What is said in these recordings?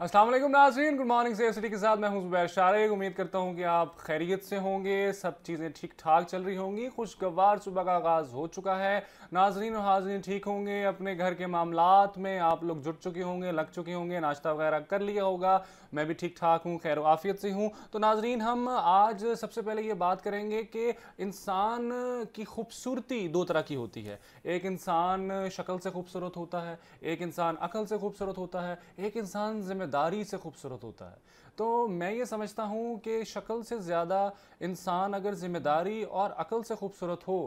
असलम नाजरीन good morning से city के साथ मैं हूं जुबैर शारे उम्मीद करता हूं कि आप खैरियत से होंगे सब चीज़ें ठीक ठाक चल रही होंगी खुशगवार सुबह का आगाज़ हो चुका है नाजरीन और हाजरीन ठीक होंगे अपने घर के मामला में आप लोग जुट चुके होंगे लग चुके होंगे नाश्ता वगैरह कर लिया होगा मैं भी ठीक ठाक हूँ खैर आफियत से हूँ तो नाजरीन हम आज सबसे पहले ये बात करेंगे कि इंसान की खूबसूरती दो तरह की होती है एक इंसान शक्ल से खूबसूरत होता है एक इंसान अकल से खूबसूरत होता है एक इंसान जिम्मेदारी से खूबसूरत होता है तो मैं ये समझता हूँ कि शक्ल से ज़्यादा इंसान अगर ज़िम्मेदारी और अकल से खूबसूरत हो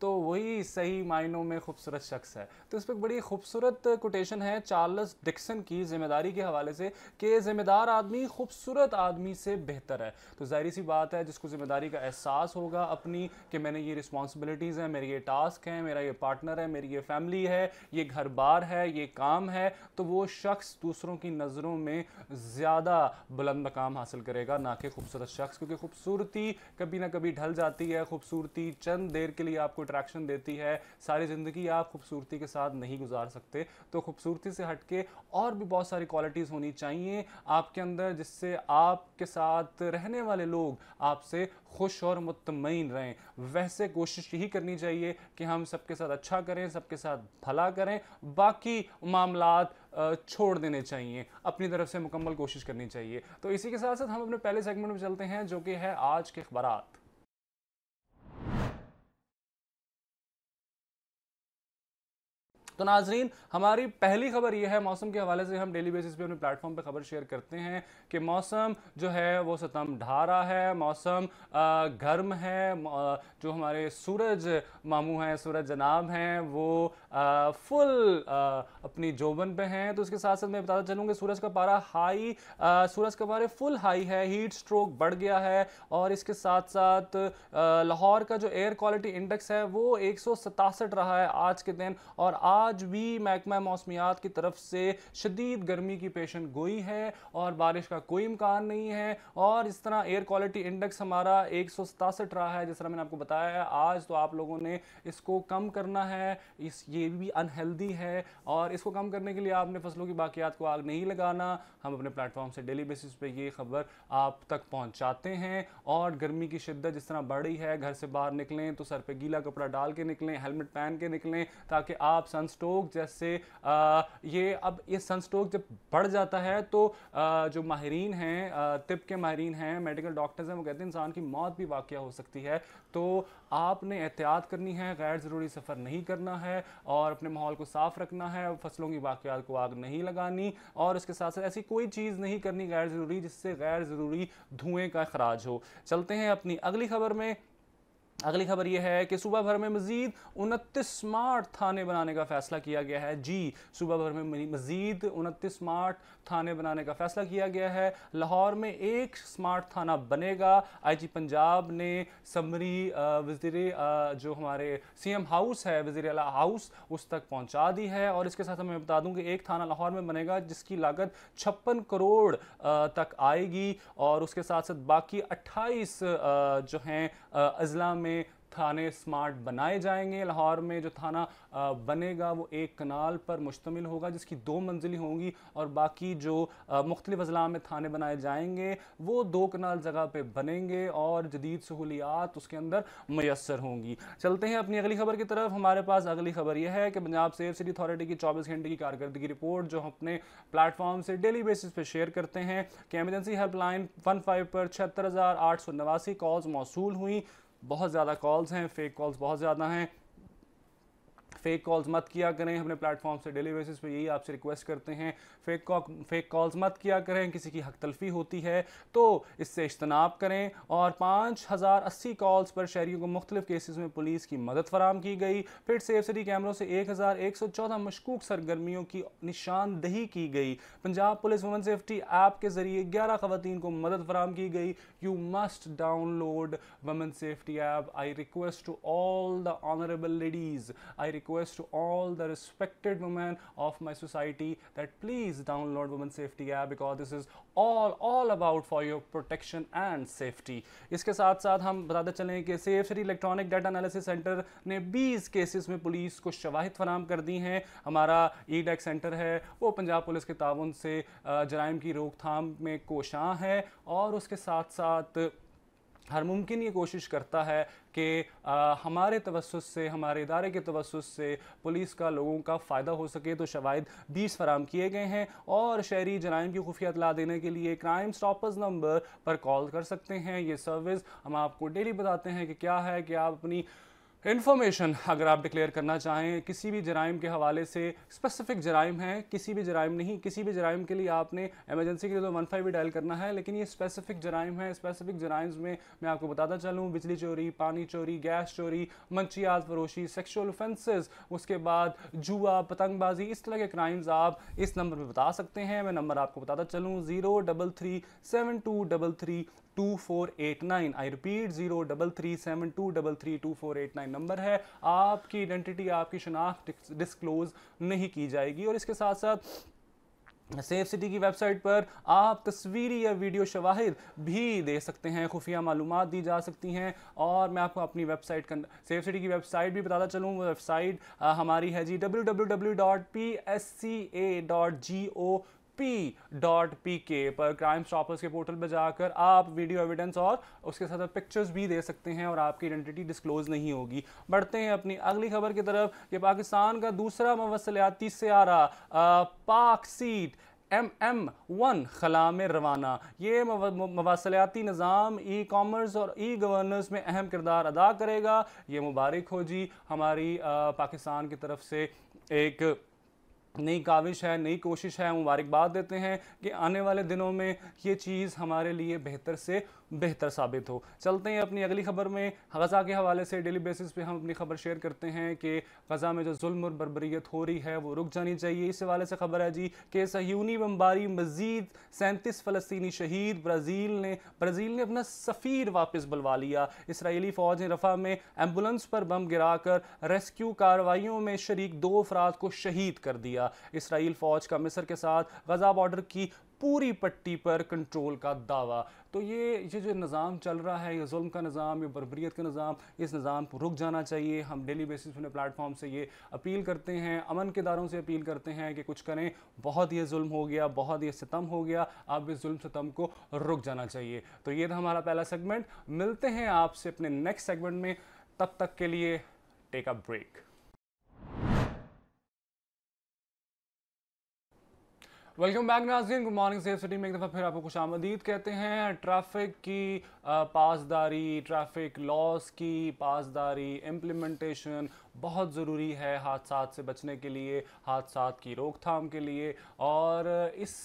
तो वही सही मायनों में खूबसूरत शख्स है तो इस पर बड़ी खूबसूरत कोटेशन है चार्ल्स डिक्सन की जिम्मेदारी के हवाले से कि जिम्मेदार आदमी खूबसूरत आदमी से बेहतर है तो जाहिर सी बात है जिसको जिम्मेदारी का एहसास होगा अपनी कि मैंने ये रिस्पॉन्सिबिलिटीज़ हैं मेरे ये टास्क हैं मेरा ये पार्टनर है मेरी ये फैमिली है ये घर बार है ये काम है तो वो शख्स दूसरों की नज़रों में ज़्यादा बुलंद मकाम हासिल करेगा ना कि खूबसूरत शख्स क्योंकि खूबसूरती कभी ना कभी ढल जाती है खूबसूरती चंद देर के लिए आपको अट्रैक्शन देती है सारी ज़िंदगी आप खूबसूरती के साथ नहीं गुजार सकते तो खूबसूरती से हटके और भी बहुत सारी क्वालिटीज़ होनी चाहिए आपके अंदर जिससे आपके साथ रहने वाले लोग आपसे खुश और मुतमिन रहें वैसे कोशिश यही करनी चाहिए कि हम सबके साथ अच्छा करें सबके साथ भला करें बाकी मामला छोड़ देने चाहिए अपनी तरफ से मुकम्मल कोशिश करनी चाहिए तो इसी के साथ साथ हम अपने पहले सेगमेंट में चलते हैं जो कि है आज के अखबार तो नाजरीन हमारी पहली खबर यह है मौसम के हवाले से हम डेली बेसिस पे अपने प्लेटफॉर्म पर खबर शेयर करते हैं कि मौसम जो है वो सतम ढा रहा है मौसम गर्म है जो हमारे सूरज मामू हैं सूरज जनाब हैं वो फुल अपनी जोबन पे हैं तो इसके साथ साथ मैं बताता चलूँगी सूरज का पारा हाई सूरज का पारा फुल हाई है हीट स्ट्रोक बढ़ गया है और इसके साथ साथ लाहौर का जो एयर क्वालिटी इंडेक्स है वो एक रहा है आज के दिन और आज आज भी महकमा मौसमियात की तरफ से शदीद गर्मी की पेशन गोई है और बारिश का कोई इम्कान नहीं है और इस तरह एयर क्वालिटी इंडेक्स हमारा एक रहा है जिस तरह मैंने आपको बताया है आज तो आप लोगों ने इसको कम करना है इस ये भी अनहेल्दी है और इसको कम करने के लिए आपने फसलों की बाकियात को आग नहीं लगाना हम अपने प्लेटफॉर्म से डेली बेसिस पे ये खबर आप तक पहुंचाते हैं और गर्मी की शिद्दत जिस तरह बढ़ी है घर से बाहर निकलें तो सर पे गीला कपड़ा डाल के निकलें हेलमेट पहन के निकलें ताकि आप सनस्ट सनस्टोक जैसे आ, ये अब ये सनस्टोक जब बढ़ जाता है तो आ, जो माहरीन हैं तिब के माहरीन हैं मेडिकल डॉक्टर्स हैं वो कहते हैं इंसान की मौत भी वाक़ हो सकती है तो आपने एहतियात करनी है गैर ज़रूरी सफ़र नहीं करना है और अपने माहौल को साफ़ रखना है फसलों की वाक़ात को आग नहीं लगानी और उसके साथ साथ ऐसी कोई चीज़ नहीं करनी गैर ज़रूरी जिससे गैर ज़रूरी धुएँ का अखराज हो चलते हैं अपनी अगली खबर में अगली खबर यह है कि सुबह भर में मजीद उनतीस स्मार्ट थाने बनाने का फैसला किया गया है जी सुबह भर में मजीद उनतीस स्मार्ट थाने बनाने का फैसला किया गया है लाहौर में एक स्मार्ट थाना बनेगा आईजी पंजाब ने समरी वजीर जो हमारे सीएम हाउस है वजीर अला हाउस उस तक पहुंचा दी है और इसके साथ मैं बता दूँ कि एक थाना लाहौर में बनेगा जिसकी लागत छप्पन करोड़ तक आएगी और उसके साथ साथ बाकी अट्ठाईस जो हैं अजला में कितने थाने स्मार्ट बनाए जाएंगे लाहौर में जो थाना बनेगा वो एक कनाल पर मुश्तमिल होगा जिसकी दो मंजिली होंगी और बाकी जो मुख्तलिफ अजला में थाने बनाए जाएंगे वो दो कनाल जगह पे बनेंगे और जदीद सहूलियात उसके अंदर मैसर होंगी चलते हैं अपनी अगली खबर की तरफ हमारे पास अगली खबर यह है कि पंजाब सेफ सिटी अथॉरिटी की चौबीस घंटे की कारकर्दगी रिपोर्ट जो हम अपने प्लेटफॉर्म से डेली बेसिस पर शेयर करते हैं कि एमरजेंसी हेल्पलाइन वन फाइव पर छिहत्तर हज़ार आठ सौ नवासी कॉल्स मौसू हुई बहुत ज़्यादा कॉल्स हैं फेक कॉल्स बहुत ज़्यादा हैं फेक कॉल्स मत किया करें अपने प्लेटफॉर्म से डेली बेसिस पे यही आपसे रिक्वेस्ट करते हैं फेक कॉल फेक कॉल्स मत किया करें किसी की हक तलफी होती है तो इससे इज्तनाब करें और पाँच हज़ार अस्सी कॉल्स पर शहरीों को मुख्तलिफ केसेस में पुलिस की मदद फराम की गई फिर सेफ सिटी कैमरों से एक हज़ार एक सौ चौदह मशकूक सरगर्मियों की निशानदही की गई Punjab police women safety app के ज़रिए ग्यारह खवतान को मदद फराम की गई you must download women safety app I request to all the honourable ladies I request request to all the respected women of my society that please download women safety app because this is all all about for your protection and safety iske sath sath hum batate chale ki safe city electronic data analysis center ne 20 cases mein police ko shawahid faram kar di hain hamara हमारा ई deck centre है वो Punjab police के ताउन jaraim ki rok tham mein koshaan hai aur uske sath sath हर मुमकिन ये कोशिश करता है कि हमारे तवस से हमारे इदारे के तवसुस से पुलिस का लोगों का फ़ायदा हो सके तो शवाद बीस फराम किए गए हैं और शहरी जराइम की खुफिया अतला देने के लिए क्राइम स्टॉपर्स नंबर पर कॉल कर सकते हैं ये सर्विस हम आपको डेली बताते हैं कि क्या है कि आप अपनी इन्फॉर्मेशन अगर आप डिक्लेयर करना चाहें किसी भी जराइम के हवाले से स्पेसिफिक जराइम है किसी भी जराइम नहीं किसी भी जराइम के लिए आपने एमरजेंसी के लिए तो वन फाइव भी डायल करना है लेकिन ये स्पेसिफिक जराइम है स्पेसिफिक जराइम्स में मैं आपको बताता चलूँ बिजली चोरी पानी चोरी गैस चोरी मंचियात फरोशी सेक्शुअल ऑफेंसेस उसके बाद जुआ पतंगबाजी इस तरह के क्राइम्स आप इस नंबर पर बता सकते हैं मैं नंबर आपको बताता चलूँ zero double three seven two double three two four eight nine I repeat zero double three seven two double three two four eight nine number है आपकी आइडेंटिटी आपकी शनाख्त डिस्क्लोज नहीं की जाएगी और इसके साथ साथ सेफ सिटी की वेबसाइट पर आप तस्वीरी या वीडियो शवाहिद भी दे सकते हैं खुफिया मालूम दी जा सकती हैं और मैं आपको अपनी वेबसाइट का सेफ सिटी की वेबसाइट भी बताता चलूँ वो वेबसाइट हमारी है जी W W W dot P S C A dot G O K पर क्राइम स्टॉपर्स के पोर्टल पर जाकर आप वीडियो एविडेंस और उसके साथ पिक्चर्स भी दे सकते हैं और आपकी आइडेंटिटी डिस्क्लोज नहीं होगी बढ़ते हैं अपनी अगली खबर की तरफ ये पाकिस्तान का दूसरा मवसलियाती सियारा PakSat M M one खला में रवाना ये मवासलियाती निज़ाम ई कॉमर्स और ई गवर्नेंस में अहम किरदार अदा करेगा ये मुबारक हो जी हमारी आ, पाकिस्तान की तरफ से एक नई काविश है नई कोशिश है मुबारकबाद देते हैं कि आने वाले दिनों में ये चीज़ हमारे लिए बेहतर से बेहतर साबित हो चलते हैं अपनी अगली खबर में गज़ा के हवाले से डेली बेसिस पे हम अपनी खबर शेयर करते हैं कि गज़ा में जो जुल्म और बरबरीत हो रही है वो रुक जानी चाहिए इस हवाले से खबर है जी कि सहयूनी बम्बारी मजीद सैंतीस फ़लस्तनी शहीद ब्राज़ील ने ब्राज़ील ने अपना सफ़ीर वापस बुलवा लिया इसराइली फ़ौज ने रफ़ा में एम्बुलेंस पर बम गिरा कर रेस्क्यू कार्रवाइयों में शरीक दो अफराद को शहीद कर दिया इसराइल फ़ौज का मिसर के साथ गज़ा बॉर्डर की पूरी पट्टी पर कंट्रोल का दावा तो ये ये जो निज़ाम चल रहा है ये जुल्म का निज़ाम ये बरबरीत का निज़ाम इस निज़ाम को रुक जाना चाहिए हम डेली बेसिस अपने प्लेटफॉर्म से ये अपील करते हैं अमन के दारों से अपील करते हैं कि कुछ करें बहुत ये जुल्म हो गया बहुत ये सितम हो गया अब इस जुल्म सितम को रुक जाना चाहिए तो ये था हमारा पहला सेगमेंट मिलते हैं आपसे अपने नेक्स्ट सेगमेंट में तब तक के लिए take a break welcome back नाजीन गुड मॉर्निंग सेफ सिटी में एक दफ़ा फिर आपको खुश आमदीद कहते हैं ट्रैफिक की पासदारी ट्रैफिक लॉस की पासदारी इम्प्लीमेंटेशन बहुत ज़रूरी है हादसा से बचने के लिए हादसा की रोकथाम के लिए और इस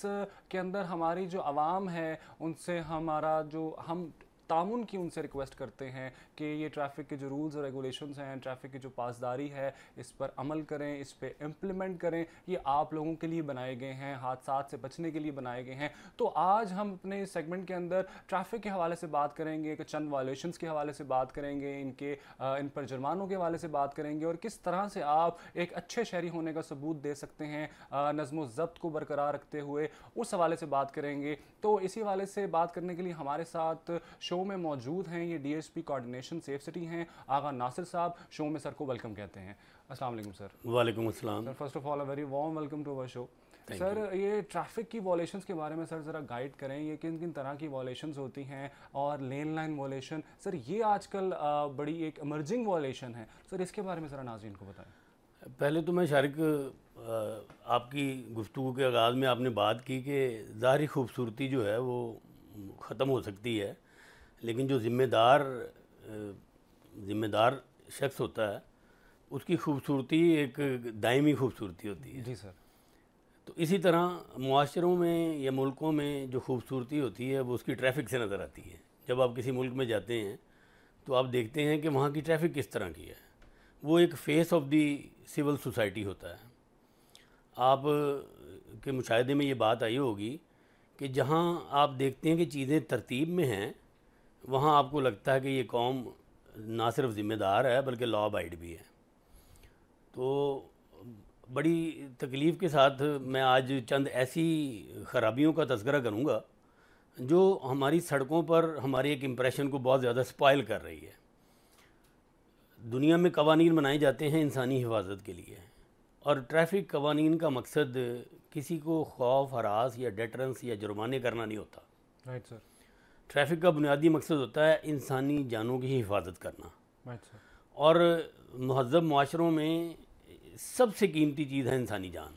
के अंदर हमारी जो आवाम है उनसे हमारा जो हम ताउन की उनसे रिक्वेस्ट करते हैं कि ये ट्रैफिक के जो रूल्स और रेगुलेशंस हैं ट्रैफिक की जो पासदारी है इस पर अमल करें इस पर इम्प्लीमेंट करें ये आप लोगों के लिए बनाए गए हैं हादसा से बचने के लिए बनाए गए हैं तो आज हम अपने इस सेगमेंट के अंदर ट्रैफिक के हवाले से बात करेंगे चंद वायलेशन के हवाले से बात करेंगे इनके इन पर जुर्मानों के हवाले से बात करेंगे और किस तरह से आप एक अच्छे शहरी होने का सबूत दे सकते हैं नज़म ज़ब्त को बरकरार रखते हुए उस हवाले से बात करेंगे तो इसी हवाले से बात करने के लिए हमारे साथ शो शो में मौजूद हैं ये डीएसपी कोऑर्डिनेशन सेफ सिटी हैं आगा नासिर साहब शो में सर को वेलकम कहते हैं अस्सलाम सर वालेकुम अस्सलाम sir first of all a very warm welcome to our show sir ये ट्रैफिक की वॉलेशन के बारे में सर ज़रा गाइड करें ये किन किन तरह की वॉलेशन होती हैं और लेन लाइन वॉलेशन सर ये आजकल बड़ी एक इमरजिंग वॉलेशन है सर इसके बारे में ज़रा नाजीन को बताएं पहले तो मैं शारिक आपकी गुफ्तु के आगाज़ में आपने बात की कि ज़ाहरी खूबसूरती जो है वो ख़त्म हो सकती है लेकिन जो ज़िम्मेदार ज़िम्मेदार शख्स होता है उसकी खूबसूरती एक दायमी खूबसूरती होती है जी सर तो इसी तरह माशरों में या मुल्कों में जो खूबसूरती होती है वो उसकी ट्रैफिक से नज़र आती है जब आप किसी मुल्क में जाते हैं तो आप देखते हैं कि वहाँ की ट्रैफिक किस तरह की है वो एक face of the civil society होता है आप के मुशाहदे में ये बात आई होगी कि जहाँ आप देखते हैं कि चीज़ें तरतीब में हैं वहाँ आपको लगता है कि ये कौम ना सिर्फ ज़िम्मेदार है बल्कि लॉ अबाइड भी है तो बड़ी तकलीफ़ के साथ मैं आज चंद ऐसी ख़राबियों का तस्करा करूँगा जो हमारी सड़कों पर हमारे एक इम्प्रेशन को बहुत ज़्यादा स्पॉयल कर रही है दुनिया में कवानीन बनाए जाते हैं इंसानी हिफाजत के लिए और ट्रैफिक कवानीन का मकसद किसी को खौफ हरास या डेटरेंस या जुर्माने करना नहीं होता राइट right, सर ट्रैफिक का बुनियादी मकसद होता है इंसानी जानों की हिफाजत करना अच्छा। और महजब माशरों में सबसे कीमती चीज़ है इंसानी जान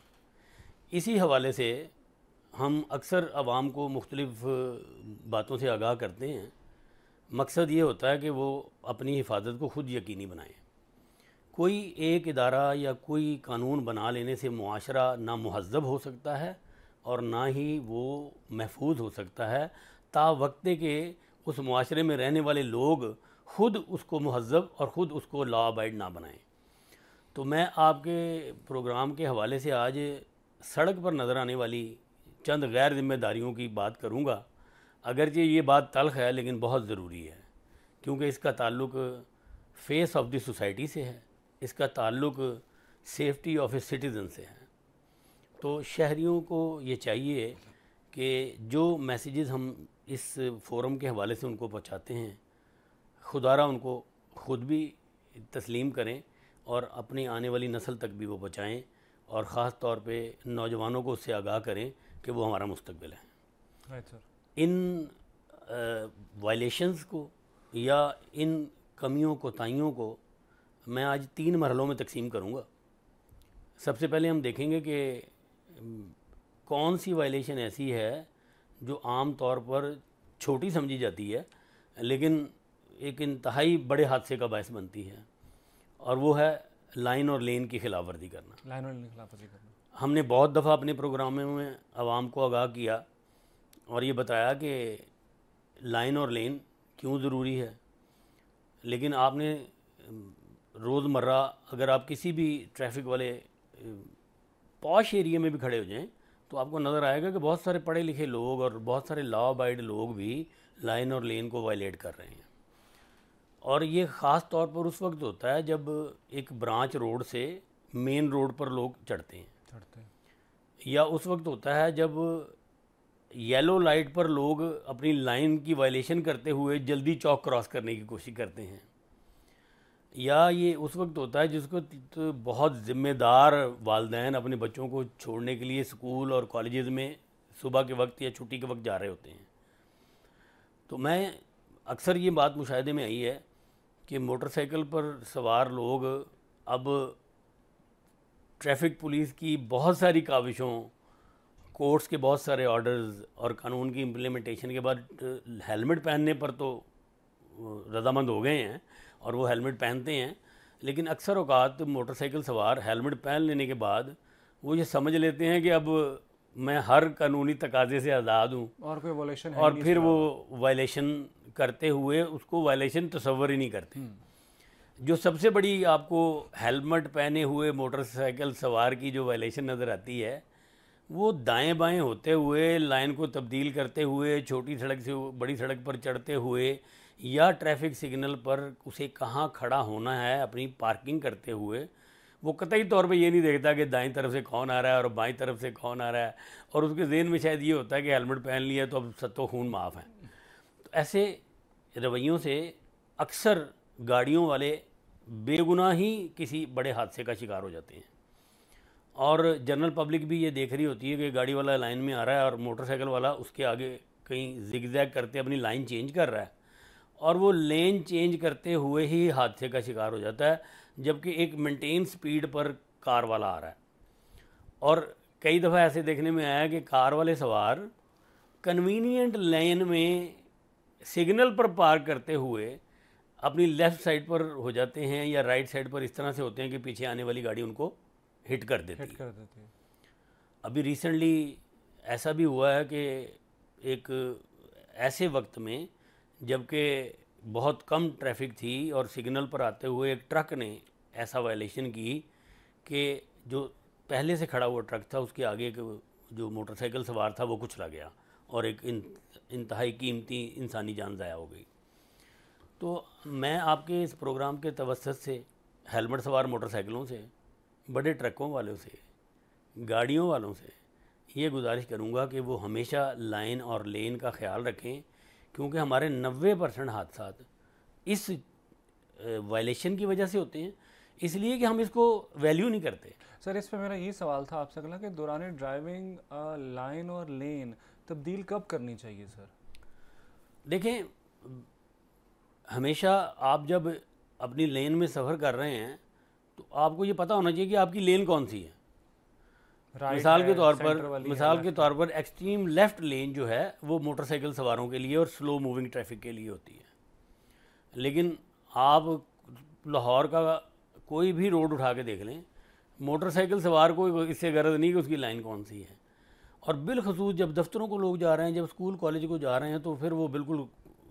इसी हवाले से हम अक्सर आवाम को मुख्तलिफ़ बातों से आगाह करते हैं मकसद ये होता है कि वो अपनी हिफाजत को ख़ुद यकीनी बनाएं कोई एक अदारा या कोई कानून बना लेने से माशरा ना महजब हो सकता है और ना ही वो महफूज हो सकता है ता वक्त के उस माशरे में रहने वाले लोग ख़ुद उसको महजब और ख़ुद उसको ला अबाइड ना बनाएं तो मैं आपके प्रोग्राम के हवाले से आज सड़क पर नज़र आने वाली चंद गैर जिम्मेदारियों की बात करूँगा अगरचे ये बात तलख है लेकिन बहुत ज़रूरी है क्योंकि इसका ताल्लुक फेस ऑफ द सोसाइटी से है इसका ताल्लुक सेफ्टी ऑफ ए सिटीज़न से है तो शहरीों को ये चाहिए कि जो मैसेजेस हम इस फोरम के हवाले से उनको पहुँचाते हैं खुदारा उनको ख़ुद भी तस्लीम करें और अपनी आने वाली नस्ल तक भी वो पहुँचाएँ और ख़ास तौर पर नौजवानों को उससे आगाह करें कि वो हमारा मुस्तबिल है इन वायलेशंस को या इन कमियों कोताहीियों को मैं आज तीन मरहलों में तकसीम करूँगा सबसे पहले हम देखेंगे कि कौन सी वायलेशन ऐसी है जो आम तौर पर छोटी समझी जाती है लेकिन एक इंतहाई बड़े हादसे का बायस बनती है और वो है लाइन और लेन की खिलाफ वर्जी करना लाइन और लेन की खिलाफ वर्जी करना हमने बहुत दफ़ा अपने प्रोग्राम में आवाम को आगाह किया और ये बताया कि लाइन और लेन क्यों ज़रूरी है लेकिन आपने रोज़मर्रा अगर आप किसी भी ट्रैफिक वाले पॉश एरिया में भी खड़े हो जाएं तो आपको नज़र आएगा कि बहुत सारे पढ़े लिखे लोग और बहुत सारे लॉ अबाइड लोग भी लाइन और लेन को वायलेट कर रहे हैं और ये ख़ास तौर पर उस वक्त होता है जब एक ब्रांच रोड से मेन रोड पर लोग चढ़ते हैं चढ़ते हैं या उस वक्त होता है जब येलो लाइट पर लोग अपनी लाइन की वायलेशन करते हुए जल्दी चौक क्रॉस करने की कोशिश करते हैं या ये उस वक्त होता है जिसको तो बहुत ज़िम्मेदार वालदेन अपने बच्चों को छोड़ने के लिए स्कूल और कॉलेजेस में सुबह के वक्त या छुट्टी के वक्त जा रहे होते हैं तो मैं अक्सर ये बात मुशाहे में आई है कि मोटरसाइकिल पर सवार लोग अब ट्रैफिक पुलिस की बहुत सारी काविशों कोर्ट्स के बहुत सारे ऑर्डर्स और कानून की इम्प्लीमेंटेशन के बाद हेलमेट पहनने पर तो रजामंद हो गए हैं और वो हेलमेट पहनते हैं लेकिन अक्सर अवकात मोटरसाइकिल सवार हेलमेट पहन लेने के बाद वो ये समझ लेते हैं कि अब मैं हर कानूनी तकाजे से आज़ाद हूँ और कोई वायलेशन और फिर वो वायलेशन करते हुए उसको वायलेशन तस्वर ही नहीं करते हम्म। जो सबसे बड़ी आपको हेलमेट पहने हुए मोटरसाइकिल सवार की जो वायलेशन नज़र आती है वो दाएं बाएं होते हुए लाइन को तब्दील करते हुए छोटी सड़क से बड़ी सड़क पर चढ़ते हुए या ट्रैफिक सिग्नल पर उसे कहाँ खड़ा होना है अपनी पार्किंग करते हुए वो कतई तौर पे ये नहीं देखता कि दाएं तरफ से कौन आ रहा है और बाएं तरफ से कौन आ रहा है और उसके जेन में शायद ये होता है कि हेलमेट पहन लिया तो अब सत्तो खून माफ़ है तो ऐसे रवैयों से अक्सर गाड़ियों वाले बेगुनाह ही किसी बड़े हादसे का शिकार हो जाते हैं और जनरल पब्लिक भी ये देख रही होती है कि गाड़ी वाला लाइन में आ रहा है और मोटरसाइकिल वाला उसके आगे कहीं जिग करते अपनी लाइन चेंज कर रहा है और वो लेन चेंज करते हुए ही हादसे का शिकार हो जाता है जबकि एक मेंटेन स्पीड पर कार वाला आ रहा है और कई दफ़ा ऐसे देखने में आया कि कार वाले सवार कन्वीनियंट लेन में सिग्नल पर पार करते हुए अपनी लेफ़्ट साइड पर हो जाते हैं या राइट साइड पर इस तरह से होते हैं कि पीछे आने वाली गाड़ी उनको हिट कर देती हिट कर देती है अभी रिसेंटली ऐसा भी हुआ है कि एक ऐसे वक्त में जबकि बहुत कम ट्रैफिक थी और सिग्नल पर आते हुए एक ट्रक ने ऐसा वायलेशन की कि जो पहले से खड़ा हुआ ट्रक था उसके आगे एक जो मोटरसाइकिल सवार था वो कुचला गया और एक इन इंतहाई कीमती इंसानी जान ज़ाया हो गई तो मैं आपके इस प्रोग्राम के तवसत से हेलमेट सवार मोटरसाइकिलों से बड़े ट्रकों वालों से गाड़ियों वालों से ये गुजारिश करूँगा कि वो हमेशा लाइन और लेन का ख्याल रखें क्योंकि हमारे 90 परसेंट हादसा इस वायलेशन की वजह से होते हैं इसलिए कि हम इसको वैल्यू नहीं करते सर इस पर मेरा ये सवाल था आपसे अगला कि दौरान ड्राइविंग लाइन और लेन तब्दील कब करनी चाहिए सर देखें हमेशा आप जब अपनी लेन में सफ़र कर रहे हैं तो आपको ये पता होना चाहिए कि आपकी लेन कौन सी है मिसाल के तौर पर मिसाल के तौर पर एक्सट्रीम लेफ्ट लेन जो है वो मोटरसाइकिल सवारों के लिए और स्लो मूविंग ट्रैफिक के लिए होती है लेकिन आप लाहौर का कोई भी रोड उठा के देख लें मोटरसाइकिल सवार को इससे गरज नहीं कि उसकी लाइन कौन सी है और बिलखसूस जब दफ्तरों को लोग जा रहे हैं जब स्कूल कॉलेज को जा रहे हैं तो फिर वो बिल्कुल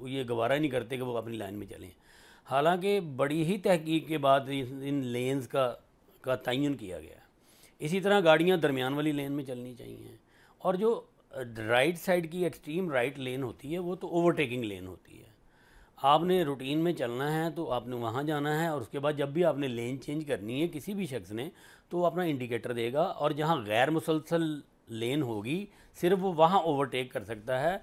ये गवारा नहीं करते कि वो अपनी लाइन में चलें हालांकि बड़ी ही तहकीक के बाद इन लेंस का का तयन किया गया इसी तरह गाड़ियाँ दरमियान वाली लेन में चलनी चाहिए और जो राइट साइड की एक्सट्रीम राइट लेन होती है वो तो ओवरटेकिंग लेन होती है आपने रूटीन में चलना है तो आपने वहाँ जाना है और उसके बाद जब भी आपने लेन चेंज करनी है किसी भी शख्स ने तो वो अपना इंडिकेटर देगा और जहाँ गैर मुसलसल लेन होगी सिर्फ वो वहाँ ओवरटेक कर सकता है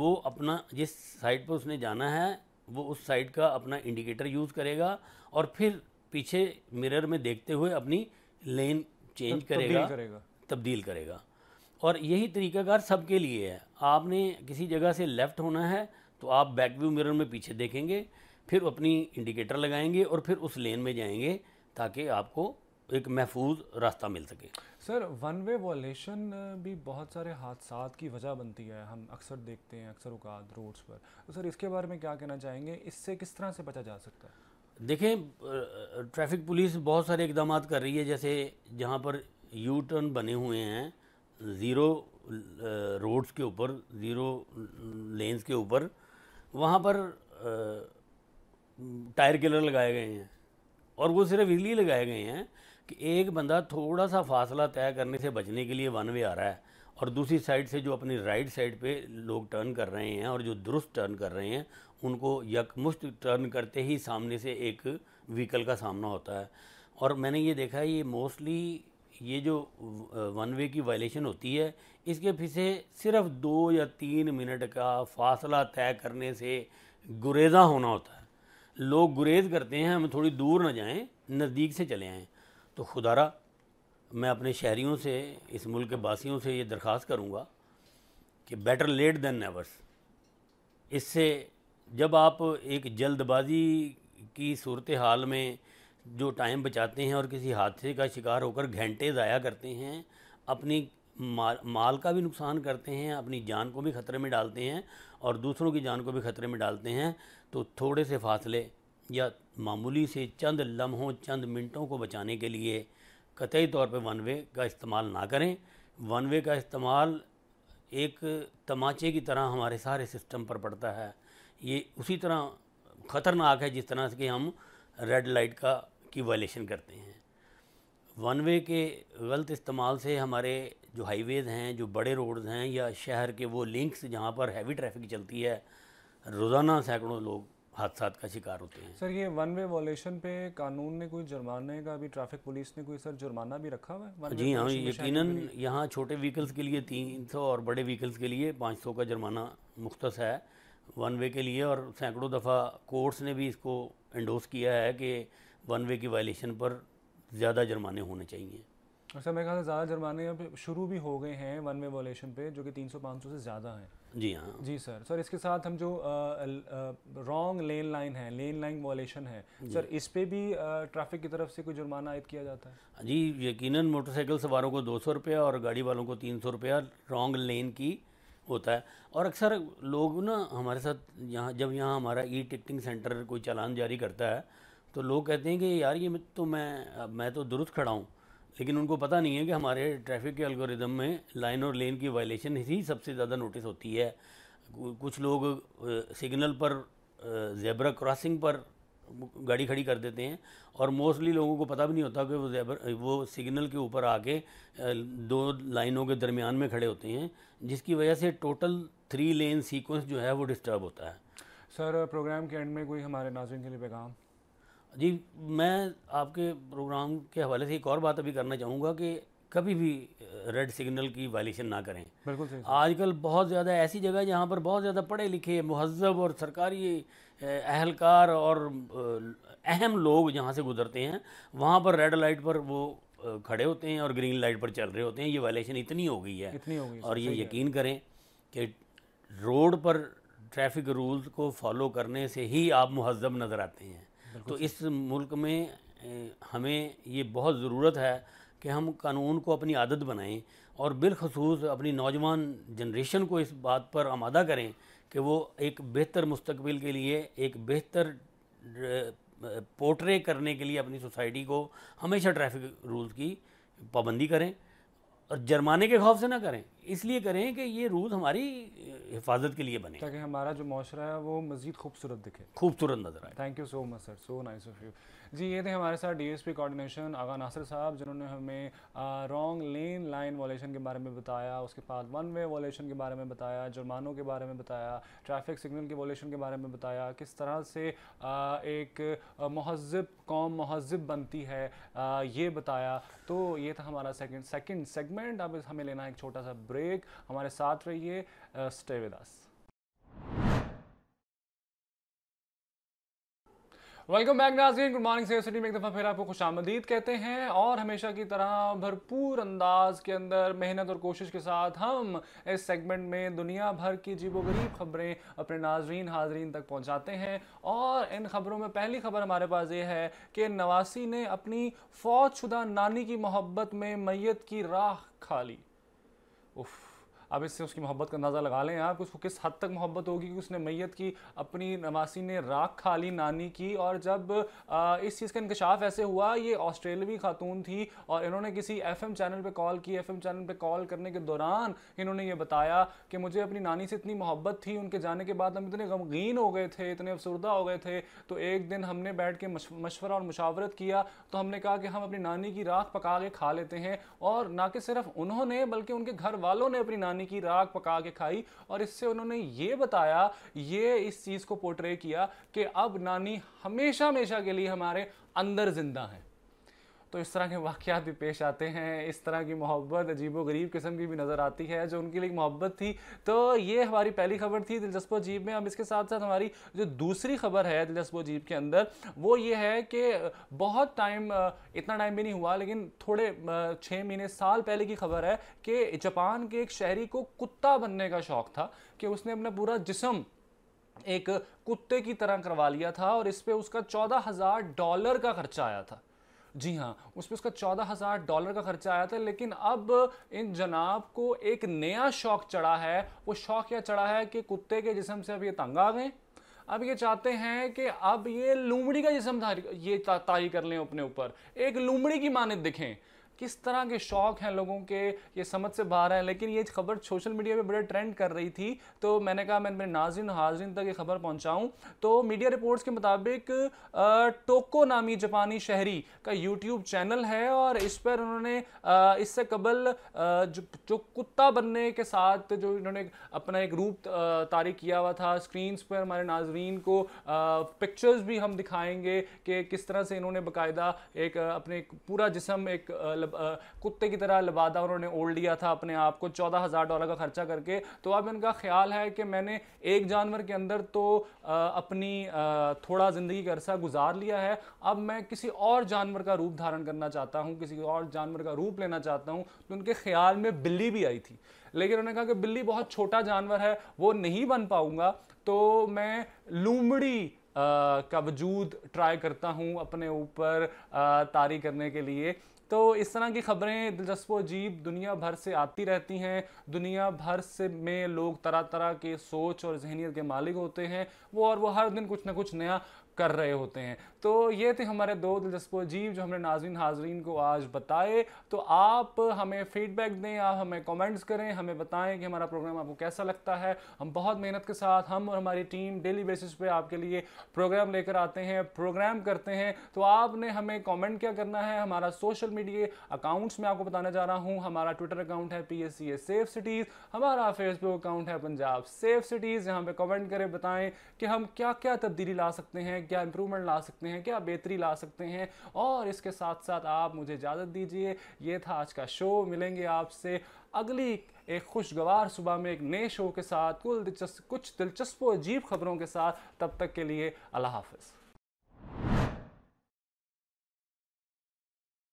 वो अपना जिस साइड पर उसने जाना है वो उस साइड का अपना इंडिकेटर यूज़ करेगा और फिर पीछे मिरर में देखते हुए अपनी लेन चेंज करेगा करेगा तब्दील करेगा और यही तरीकाकार सबके लिए है आपने किसी जगह से लेफ़्ट होना है तो आप बैक व्यू मिरर में पीछे देखेंगे फिर अपनी इंडिकेटर लगाएंगे और फिर उस लेन में जाएंगे ताकि आपको एक महफूज रास्ता मिल सके सर वन वे वॉलेशन भी बहुत सारे हादसा की वजह बनती है हम अक्सर देखते हैं अक्सर उकात रोड्स पर तो सर इसके बारे में क्या कहना चाहेंगे इससे किस तरह से बचा जा सकता है देखें ट्रैफिक पुलिस बहुत सारे इकदाम कर रही है जैसे जहाँ पर यू टर्न बने हुए हैं ज़ीरो रोड्स के ऊपर ज़ीरो लेंस के ऊपर वहाँ पर टायर किलर लगाए गए हैं और वो सिर्फ इसलिए लगाए गए हैं कि एक बंदा थोड़ा सा फासला तय करने से बचने के लिए वन वे आ रहा है और दूसरी साइड से जो अपनी राइट साइड पे लोग टर्न कर रहे हैं और जो दुरुस्त टर्न कर रहे हैं उनको यकमुश्त टर्न करते ही सामने से एक व्हीकल का सामना होता है और मैंने ये देखा है ये मोस्टली ये जो वन वे की वायलेशन होती है इसके पीछे सिर्फ दो या तीन मिनट का फासला तय करने से गुरेजा होना होता है लोग गुरेज करते हैं हम थोड़ी दूर ना जाएं नज़दीक से चले आएँ तो खुदारा मैं अपने शहरीों से इस मुल्क के बासियों से ये दरख्वास्त करूँगा कि बेटर लेट देन नेवर्स इससे जब आप एक जल्दबाजी की सूरत हाल में जो टाइम बचाते हैं और किसी हादसे का शिकार होकर घंटे ज़ाया करते हैं अपनी मा माल का भी नुकसान करते हैं अपनी जान को भी ख़तरे में डालते हैं और दूसरों की जान को भी ख़तरे में डालते हैं तो थोड़े से फासले या मामूली से चंद लम्हों चंद मिनटों को बचाने के लिए कतई तौर पर वन वे का इस्तेमाल ना करें वन वे का इस्तेमाल एक तमाचे की तरह हमारे सारे सिस्टम पर पड़ता है ये उसी तरह ख़तरनाक है जिस तरह से कि हम रेड लाइट का की वायलेशन करते हैं वन वे के गलत इस्तेमाल से हमारे जो हाईवेज़ हैं जो बड़े रोड्स हैं या शहर के वो लिंक्स जहाँ पर हैवी ट्रैफिक चलती है रोज़ाना सैकड़ों लोग हादसा का शिकार होते हैं सर ये वन वे वॉलेशन पे कानून ने कोई जुर्माने का भी ट्रैफिक पुलिस ने कोई सर जुर्माना भी रखा हुआ है जी हाँ यकीन यहाँ छोटे व्हीकल्स के लिए तीन सौ और बड़े व्हीकल्स के लिए पाँच सौ का जुर्माना मुख्त है वन वे के लिए और सैकड़ों दफ़ा कोर्ट्स ने भी इसको एंडोस किया है कि वन वे की वायलेशन पर ज़्यादा जुर्माने होने चाहिए और अच्छा, सर मेरे ख्याल से ज़्यादा जुर्माने अब शुरू भी हो गए हैं वन वे वायलेशन पे जो कि 300 500 से ज़्यादा हैं जी हाँ जी सर सर इसके साथ हम जो रॉन्ग लेन लाइन है लेन लाइन वायलेशन है सर इस पर भी ट्रैफिक की तरफ से कोई जुर्माना आयद किया जाता है जी यकीनन मोटरसाइकिल सवारों को दो सौ रुपया और गाड़ी वालों को तीन सौ रुपया रॉन्ग लेन की होता है और अक्सर लोग ना हमारे साथ यहाँ जब यहाँ हमारा ई टिकटिंग सेंटर कोई चालान जारी करता है तो लोग कहते हैं कि यार ये तो मैं मैं तो दुरुस्त खड़ा हूँ लेकिन उनको पता नहीं है कि हमारे ट्रैफिक के अलगोरिदम में लाइन और लेन की वायलेशन ही सबसे ज़्यादा नोटिस होती है कुछ लोग सिग्नल पर जेबरा क्रॉसिंग पर गाड़ी खड़ी कर देते हैं और मोस्टली लोगों को पता भी नहीं होता कि वो जैबर वो सिग्नल के ऊपर आके दो लाइनों के दरमियान में खड़े होते हैं जिसकी वजह से टोटल थ्री लेन सीक्वेंस जो है वो डिस्टर्ब होता है सर प्रोग्राम के एंड में कोई हमारे नाजिन के लिए पैगाम जी मैं आपके प्रोग्राम के हवाले से एक और बात अभी करना चाहूँगा कि कभी भी रेड सिग्नल की वायलेशन ना करें बिल्कुल आजकल बहुत ज़्यादा ऐसी जगह जहाँ पर बहुत ज़्यादा पढ़े लिखे महजब और सरकारी अहलकार और अहम लोग जहाँ से गुजरते हैं वहाँ पर रेड लाइट पर वो खड़े होते हैं और ग्रीन लाइट पर चल रहे होते हैं ये वायलेशन इतनी हो गई है इतनी हो गई और ये यकीन करें कि रोड पर ट्रैफिक रूल्स को फॉलो करने से ही आप महजब नज़र आते हैं तो इस मुल्क में हमें ये बहुत ज़रूरत है कि हम कानून को अपनी आदत बनाएं और बिलखसूस अपनी नौजवान जनरेशन को इस बात पर आमादा करें कि वो एक बेहतर मुस्तबिल के लिए एक बेहतर पोर्ट्रे करने के लिए अपनी सोसाइटी को हमेशा ट्रैफिक रूल्स की पाबंदी करें और जुर्माने के खौफ से ना करें इसलिए करें कि ये रूल हमारी हिफाजत के लिए बने ताकि हमारा जो माशरा है वो मज़ीद खूबसूरत दिखे खूबसूरत नजर आए thank you so much sir so nice of you जी ये थे हमारे साथ डीएसपी कोऑर्डिनेशन आगा नासिर साहब जिन्होंने हमें रॉन्ग लेन लाइन वॉलेशन के बारे में बताया उसके बाद वन वे वॉलेशन के बारे में बताया जुर्मानों के बारे में बताया ट्रैफिक सिग्नल के वॉलेशन के बारे में बताया किस तरह से आ, एक महजब कौम महजब बनती है आ, ये बताया तो ये था हमारा सेकेंड सेकेंड सेगमेंट अब हमें लेना है एक छोटा सा ब्रेक हमारे साथ रहिए stay with us welcome back नाजरीन गुड मॉर्निंग सिटी में एक दफ़ा फिर आपको खुश आमदीद कहते हैं और हमेशा की तरह भरपूर अंदाज के अंदर मेहनत और कोशिश के साथ हम इस सेगमेंट में दुनिया भर की जीवो गरीब खबरें अपने नाजरीन हाजरीन तक पहुंचाते हैं और इन खबरों में पहली खबर हमारे पास ये है कि नवासी ने अपनी फौज शुदा नानी की मोहब्बत में मैत की राह खा ली उफ़ अब इससे उसकी मोहब्बत का अंदाज़ा लगा लें आप उसको किस हद तक मोहब्बत होगी कि उसने मैयत की अपनी नवासी ने राख खा ली नानी की और जब इस चीज़ का इंकशाफ ऐसे हुआ ये ऑस्ट्रेलवी खातून थी और इन्होंने किसी एफ चैनल पर कॉल की एफ चैनल पर कॉल करने के दौरान इन्होंने ये बताया कि मुझे अपनी नानी से इतनी मोहब्बत थी उनके जाने के बाद हम इतने गमगीन हो गए थे इतने अफसरदा हो गए थे तो एक दिन हमने बैठ के मशवरा और मुशावरत किया तो हमने कहा कि हम अपनी नानी की राख पका के खा लेते हैं और ना कि सिर्फ उन्होंने बल्कि उनके घर वालों ने अपनी नानी पानी की राख पका के खाई और इससे उन्होंने ये बताया ये इस चीज़ को पोर्ट्रे किया कि अब नानी हमेशा हमेशा के लिए हमारे अंदर जिंदा हैं तो इस तरह के वाक़ भी पेश आते हैं इस तरह की मोहब्बत अजीबो गरीब किस्म की भी नज़र आती है जो उनके लिए मोहब्बत थी तो ये हमारी पहली खबर थी दिलचस्प अजीब में अब इसके साथ साथ हमारी जो दूसरी खबर है दिलचस्प अजीब के अंदर वो ये है कि बहुत टाइम इतना टाइम भी नहीं हुआ लेकिन थोड़े छः महीने साल पहले की खबर है कि जापान के एक शहरी को कुत्ता बनने का शौक़ था कि उसने अपना पूरा जिसम एक कुत्ते की तरह करवा लिया था और इस पर उसका चौदह हज़ार डॉलर का खर्चा आया था जी हाँ उस पर उसका चौदह हज़ार डॉलर का खर्चा आया था लेकिन अब इन जनाब को एक नया शौक चढ़ा है वो शौक क्या चढ़ा है कि कुत्ते के जिसम से अब ये तंग आ गए अब ये चाहते हैं कि अब ये लूमड़ी का जिसम ये तारी कर लें अपने ऊपर एक लूमड़ी की मानित दिखें किस तरह के शौक हैं लोगों के ये समझ से बाहर है लेकिन ये खबर सोशल मीडिया पे बड़े ट्रेंड कर रही थी तो मैंने कहा मैं मेरे नाजिन हाजिन तक ये खबर पहुंचाऊं तो मीडिया रिपोर्ट्स के मुताबिक टोको नामी जापानी शहरी का यूट्यूब चैनल है और इस पर उन्होंने इससे कबल जो, जो कुत्ता बनने के साथ जो इन्होंने अपना एक रूप तारी किया हुआ था स्क्रीन पर हमारे नाजरीन को पिक्चर्स भी हम दिखाएंगे कि किस तरह से इन्होंने बाकायदा एक अपने पूरा जिसम एक मतलब, कुत्ते की तरह लबादा उन्होंने ओढ़ लिया था अपने आप को चौदह हज़ार डॉलर का खर्चा करके तो अब इनका ख्याल है कि मैंने एक जानवर के अंदर तो अपनी थोड़ा ज़िंदगी का अरसा गुजार लिया है अब मैं किसी और जानवर का रूप धारण करना चाहता हूँ किसी और जानवर का रूप लेना चाहता हूँ तो उनके ख्याल में बिल्ली भी आई थी लेकिन उन्होंने कहा कि बिल्ली बहुत छोटा जानवर है वो नहीं बन पाऊंगा तो मैं लूमड़ी का वजूद ट्राई करता हूँ अपने ऊपर तारी करने के लिए तो इस तरह की खबरें दिलचस्प अजीब दुनिया भर से आती रहती हैं दुनिया भर से में लोग तरह तरह के सोच और जहनीत के मालिक होते हैं वो और वो हर दिन कुछ ना कुछ नया कर रहे होते हैं तो ये थे हमारे दो दिलचस्प अजीब जो हमने नाजिन हाजरीन को आज बताए तो आप हमें फीडबैक दें आप हमें कमेंट्स करें हमें बताएं कि हमारा प्रोग्राम आपको कैसा लगता है हम बहुत मेहनत के साथ हम और हमारी टीम डेली बेसिस पे आपके लिए प्रोग्राम लेकर आते हैं प्रोग्राम करते हैं तो आपने हमें कमेंट क्या करना है हमारा सोशल मीडिया अकाउंट्स में आपको बताना जा रहा हूँ हमारा ट्विटर अकाउंट है पी एस सेफ सिटीज़ हमारा फेसबुक अकाउंट है पंजाब सेफ सिटीज़ यहाँ पर कॉमेंट करें बताएँ कि हम क्या क्या तब्दीली ला सकते हैं क्या इंप्रूवमेंट ला सकते हैं सकते हैं क्या बेहतरी ला सकते हैं और इसके साथ साथ आप मुझे इजाज़त दीजिए ये था आज का शो मिलेंगे आपसे अगली एक खुशगवार सुबह में एक नए शो के साथ कुल दिलचस्प कुछ दिलचस्प अजीब खबरों के साथ तब तक के लिए अल्लाह हाफिज़